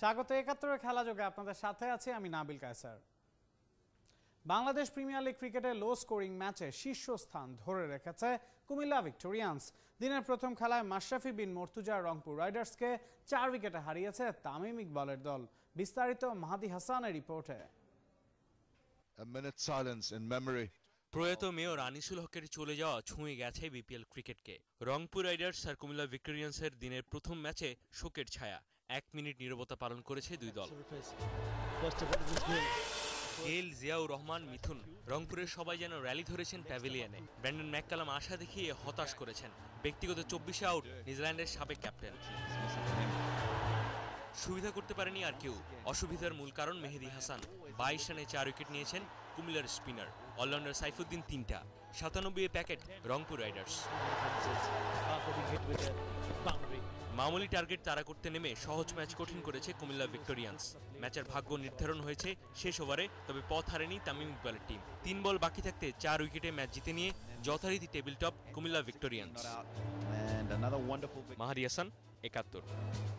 স্বাগত একাত্তরের খেলা যোগে আপনাদের সাথে আছি আমি নাবিল কায়সার বাংলাদেশ প্রিমিয়ার লিগ ক্রিকেটে লো স্কোরিং ম্যাচে শীর্ষস্থান ধরে রেখেছে কুমিল্লা ভিক্টোরিয়ান্স দিনের প্রথম খেলায় মাশরাফি বিন মর্তুজা রংপুর রাইডার্সকে চার উইকেটে হারিয়েছে তামিম ইকবালের দল বিস্তারিত মাহাদি হাসানের রিপোর্টে প্রয়াত মেয়র আনিসুল হকের চলে যাওয়া ছুঁয়ে গেছে বিপিএল ক্রিকেটকে রংপুর রাইডার্স আর কুমিল্লা ভিক্টোরিয়ান্সের দিনের প্রথম ম্যাচে শোকের ছায়া এক মিনিট নিরবতা পালন করেছে দুই দল গেল জিয়াউ রহমান মিথুন রংপুরের সবাই যেন র্যালি ধরেছেন প্যাভিলিয়নে ব্র্যান্ডন ম্যাককালাম আশা দেখিয়ে হতাশ করেছেন ব্যক্তিগত চব্বিশে আউট নিউজিল্যান্ডের সাবেক ক্যাপ্টেন সুবিধা করতে পারেনি আর কেউ অসুবিধার মূল কারণ মেহেদি হাসান বাইশ রানে চার উইকেট নিয়েছেন কুমিল্লার স্পিনার অলরাউন্ডার সাইফুদ্দিন তিনটা সাতানব্বই প্যাকেট রংপুর রাইডার্স মামুলি টার্গেট তারা করতে নেমে সহজ ম্যাচ কঠিন করেছে কুমিল্লা ভিক্টোরিয়ান্স ম্যাচের ভাগ্য নির্ধারণ হয়েছে শেষ ওভারে তবে পথ হারেনি তামিম ইকবালের টিম তিন বল বাকি থাকতে চার উইকেটে ম্যাচ জিতে নিয়ে যথারীতি টেবিল টপ কুমিল্লা ভিক্টোরিয়ান্স মাহারিয়াসান একাত্তর